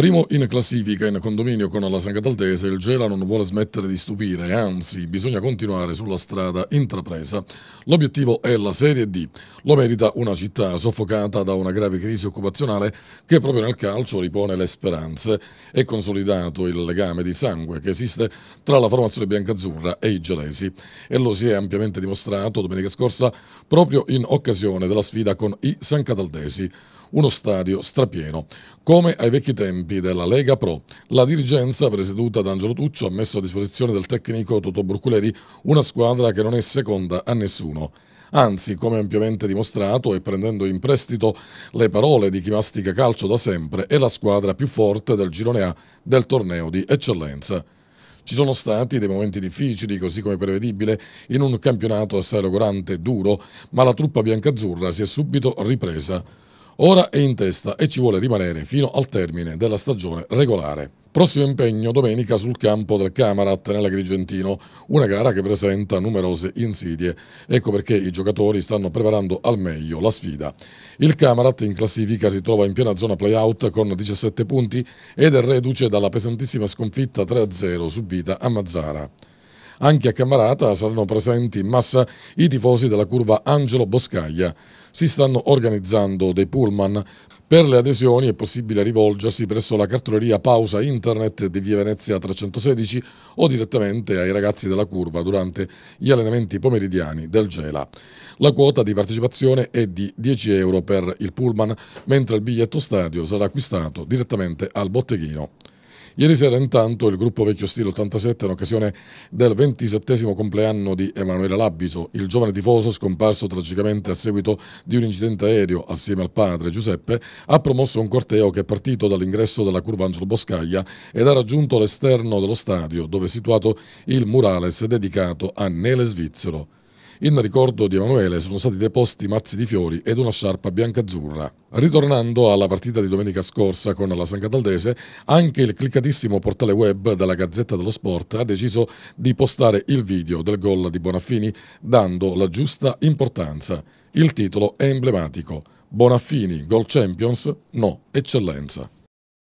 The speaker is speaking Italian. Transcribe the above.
Primo in classifica in condominio con la San Cataldese, il Gela non vuole smettere di stupire, anzi bisogna continuare sulla strada intrapresa. L'obiettivo è la Serie D. Lo merita una città soffocata da una grave crisi occupazionale che proprio nel calcio ripone le speranze. È consolidato il legame di sangue che esiste tra la formazione biancazzurra e i gelesi e lo si è ampiamente dimostrato domenica scorsa proprio in occasione della sfida con i San Cataldesi uno stadio strapieno, come ai vecchi tempi della Lega Pro. La dirigenza, presieduta da Angelo Tuccio, ha messo a disposizione del tecnico Toto Burculeri una squadra che non è seconda a nessuno. Anzi, come ampiamente dimostrato e prendendo in prestito le parole di chi mastica calcio da sempre, è la squadra più forte del girone A del torneo di eccellenza. Ci sono stati dei momenti difficili, così come prevedibile, in un campionato assai logorante e duro, ma la truppa biancazzurra si è subito ripresa. Ora è in testa e ci vuole rimanere fino al termine della stagione regolare. Prossimo impegno domenica sul campo del Camarat nell'Agrigentino, una gara che presenta numerose insidie. Ecco perché i giocatori stanno preparando al meglio la sfida. Il Camarat in classifica si trova in piena zona playout con 17 punti ed è reduce dalla pesantissima sconfitta 3-0 subita a Mazzara. Anche a Camarata saranno presenti in massa i tifosi della curva Angelo Boscaglia. Si stanno organizzando dei pullman. Per le adesioni è possibile rivolgersi presso la cartoleria Pausa Internet di Via Venezia 316 o direttamente ai ragazzi della curva durante gli allenamenti pomeridiani del Gela. La quota di partecipazione è di 10 euro per il pullman, mentre il biglietto stadio sarà acquistato direttamente al botteghino. Ieri sera intanto il gruppo Vecchio Stile 87 in occasione del 27 compleanno di Emanuele Labbiso, il giovane tifoso scomparso tragicamente a seguito di un incidente aereo assieme al padre Giuseppe, ha promosso un corteo che è partito dall'ingresso della curva Angelo Boscaglia ed ha raggiunto l'esterno dello stadio dove è situato il murales dedicato a Nele Svizzero. In ricordo di Emanuele sono stati deposti mazzi di fiori ed una sciarpa bianca-azzurra. Ritornando alla partita di domenica scorsa con la San Cataldese, anche il cliccatissimo portale web della Gazzetta dello Sport ha deciso di postare il video del gol di Bonaffini dando la giusta importanza. Il titolo è emblematico. Bonaffini, Gol Champions? No, eccellenza.